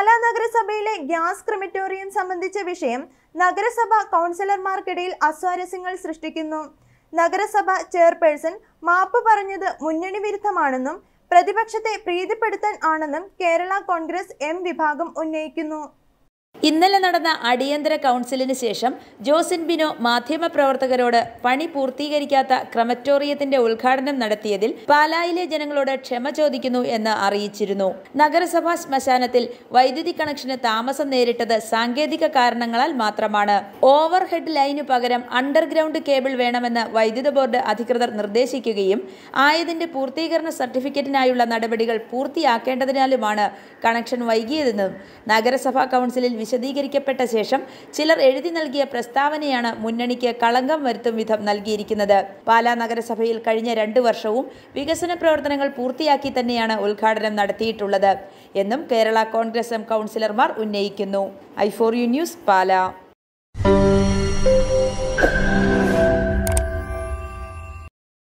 പാലാ നഗരസഭയിലെ gas crematorium സംബന്ധിച്ച വിഷയം നഗരസഭ കൗൺസിലർമാർക്കിടയിൽ അസ്വാരസ്യങ്ങൾ സൃഷ്ടിക്കുന്നു നഗരസഭ ചെയർപേഴ്സൺ മാപ്പ് പറഞ്ഞത് മുന്നണി വിരുദ്ധമാണെന്നും പ്രതിപക്ഷത്തെ പ്രീതിപ്പെടുത്താൻ ആണെന്നും കേരള കോൺഗ്രസ് എം വിഭാഗം ഉന്നയിക്കുന്നു ഇന്നലെ നടന്ന അടിയന്തര കൗൺസിലിന് ശേഷം ജോസിൻ ബിനോ മാധ്യമപ്രവർത്തകരോട് പണി പൂർത്തീകരിക്കാത്ത ക്രമറ്റോറിയത്തിന്റെ ഉദ്ഘാടനം നടത്തിയതിൽ പാലായിലെ ജനങ്ങളോട് ക്ഷമ ചോദിക്കുന്നു എന്ന് അറിയിച്ചിരുന്നു നഗരസഭാ ശ്മശാനത്തിൽ വൈദ്യുതി കണക്ഷന് താമസം നേരിട്ടത് സാങ്കേതിക കാരണങ്ങളാൽ മാത്രമാണ് ഓവർ ഹെഡ് ലൈനു പകരം അണ്ടർഗ്രൗണ്ട് കേബിൾ വേണമെന്ന് വൈദ്യുത ബോർഡ് അധികൃതർ നിർദ്ദേശിക്കുകയും ആയതിന്റെ പൂർത്തീകരണ സർട്ടിഫിക്കറ്റിനായുള്ള നടപടികൾ പൂർത്തിയാക്കേണ്ടതിനാലുമാണ് കണക്ഷൻ വൈകിയതെന്നും നഗരസഭാ കൗൺസിലിൽ വിശദീകരിക്കപ്പെട്ട ശേഷം ചിലർ എഴുതി നൽകിയ പ്രസ്താവനയാണ് മുന്നണിക്ക് കളങ്കം വരുത്തും വിധം നൽകിയിരിക്കുന്നത് പാലാ നഗരസഭയിൽ കഴിഞ്ഞ രണ്ടു വർഷവും വികസന പ്രവർത്തനങ്ങൾ പൂർത്തിയാക്കി തന്നെയാണ് ഉദ്ഘാടനം നടത്തിയിട്ടുള്ളത് എന്നും കേരള കോൺഗ്രസ് എം കൗൺസിലർമാർ ഉന്നയിക്കുന്നു I for you news Pala